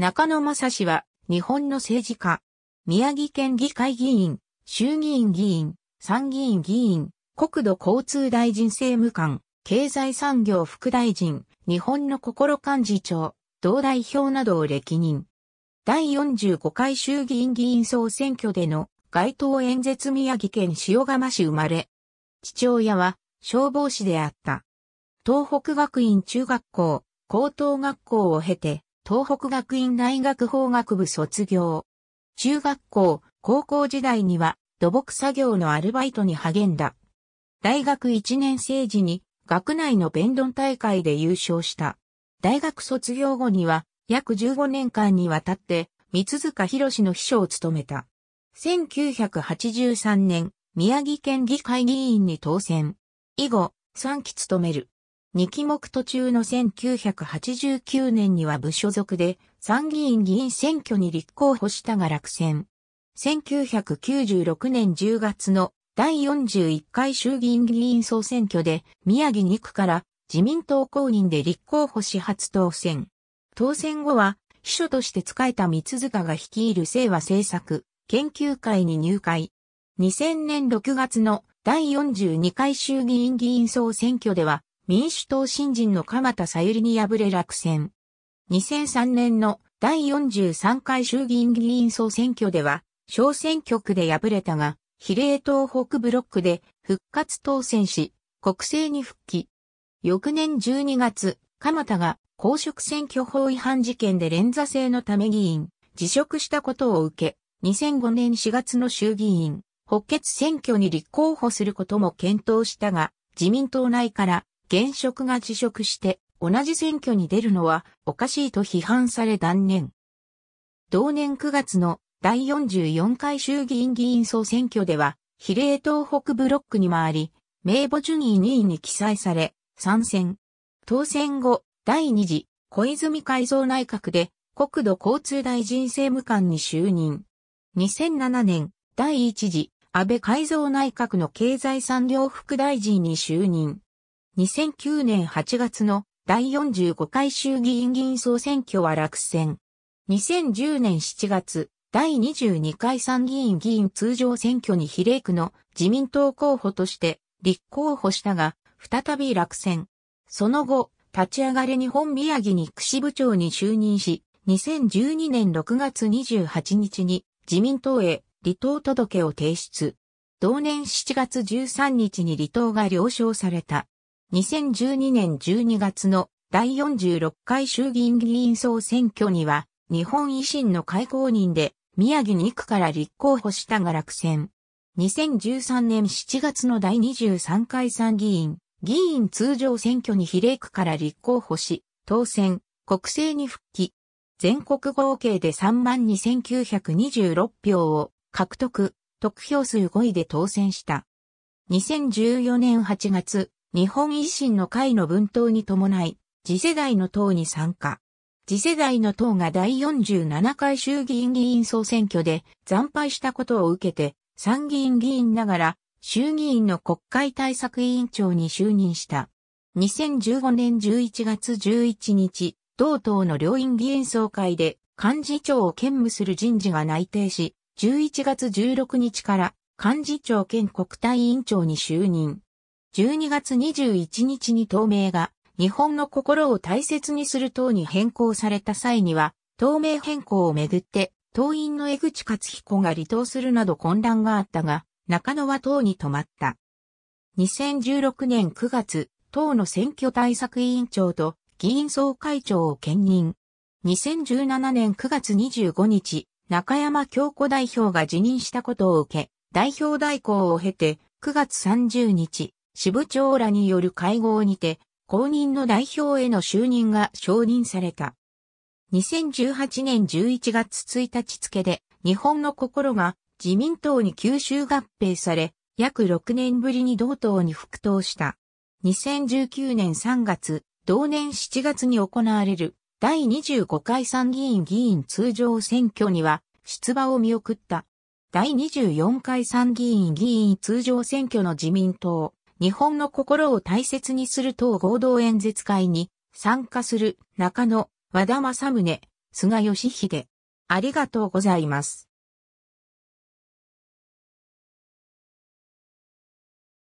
中野正氏は、日本の政治家、宮城県議会議員、衆議院議員、参議院議員、国土交通大臣政務官、経済産業副大臣、日本の心幹事長、同代表などを歴任。第45回衆議院議員総選挙での街頭演説宮城県塩釜市生まれ。父親は消防士であった。東北学院中学校、高等学校を経て、東北学院大学法学部卒業。中学校、高校時代には土木作業のアルバイトに励んだ。大学1年生時に学内の弁論大会で優勝した。大学卒業後には約15年間にわたって三塚博士の秘書を務めた。1983年、宮城県議会議員に当選。以後、3期務める。二期目途中の1989年には部所属で参議院議員選挙に立候補したが落選。1996年10月の第41回衆議院議員総選挙で宮城2区から自民党公認で立候補し初当選。当選後は秘書として仕えた三塚が率いる清和政策研究会に入会。2000年6月の第42回衆議院議員総選挙では民主党新人の鎌田さゆりに敗れ落選。2003年の第43回衆議院議員総選挙では、小選挙区で敗れたが、比例東北ブロックで復活当選し、国政に復帰。翌年12月、鎌田が公職選挙法違反事件で連座制のため議員、辞職したことを受け、2005年4月の衆議院、補欠選挙に立候補することも検討したが、自民党内から現職が辞職して同じ選挙に出るのはおかしいと批判され断念。同年9月の第44回衆議院議員総選挙では、比例東北ブロックに回り、名簿順位2位に記載され、参戦。当選後、第2次小泉改造内閣で国土交通大臣政務官に就任。2007年、第1次安倍改造内閣の経済産業副大臣に就任。2009年8月の第45回衆議院議員総選挙は落選。2010年7月、第22回参議院議員通常選挙に比例区の自民党候補として立候補したが、再び落選。その後、立ち上がれ日本宮城に串部長に就任し、2012年6月28日に自民党へ離党届を提出。同年7月13日に離党が了承された。2012年12月の第46回衆議院議員総選挙には、日本維新の会公認で、宮城2区から立候補したが落選。2013年7月の第23回参議院、議員通常選挙に比例区から立候補し、当選、国政に復帰。全国合計で32,926票を獲得、得票数5位で当選した。2014年8月、日本維新の会の分党に伴い、次世代の党に参加。次世代の党が第47回衆議院議員総選挙で惨敗したことを受けて、参議院議員ながら衆議院の国会対策委員長に就任した。2015年11月11日、同党の両院議員総会で幹事長を兼務する人事が内定し、11月16日から幹事長兼国対委員長に就任。12月21日に東名が日本の心を大切にする党に変更された際には、党名変更をめぐって党員の江口克彦が離党するなど混乱があったが、中野は党に止まった。2016年9月、党の選挙対策委員長と議員総会長を兼任。2017年9月25日、中山京子代表が辞任したことを受け、代表代行を経て9月30日、支部長らによる会合にて、公認の代表への就任が承認された。2018年11月1日付で、日本の心が自民党に吸収合併され、約6年ぶりに同党に復党した。2019年3月、同年7月に行われる第25回参議院議員通常選挙には出馬を見送った。第24回参議院議員通常選挙の自民党日本の心を大切にする党合同演説会に参加する中野、和田正宗、菅義偉。ありがとうございます。